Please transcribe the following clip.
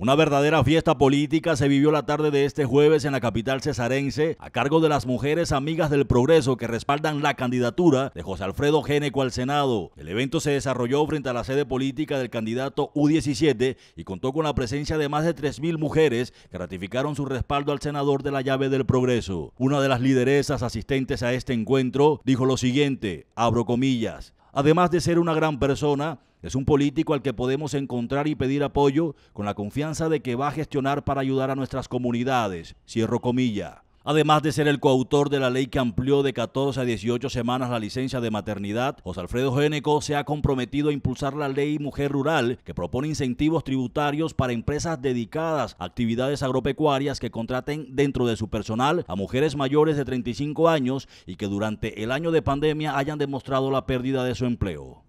Una verdadera fiesta política se vivió la tarde de este jueves en la capital cesarense a cargo de las mujeres amigas del progreso que respaldan la candidatura de José Alfredo Géneco al Senado. El evento se desarrolló frente a la sede política del candidato U17 y contó con la presencia de más de 3.000 mujeres que ratificaron su respaldo al senador de la llave del progreso. Una de las lideresas asistentes a este encuentro dijo lo siguiente, abro comillas, Además de ser una gran persona, es un político al que podemos encontrar y pedir apoyo con la confianza de que va a gestionar para ayudar a nuestras comunidades. Cierro comilla. Además de ser el coautor de la ley que amplió de 14 a 18 semanas la licencia de maternidad, José Alfredo Géneco se ha comprometido a impulsar la ley Mujer Rural, que propone incentivos tributarios para empresas dedicadas a actividades agropecuarias que contraten dentro de su personal a mujeres mayores de 35 años y que durante el año de pandemia hayan demostrado la pérdida de su empleo.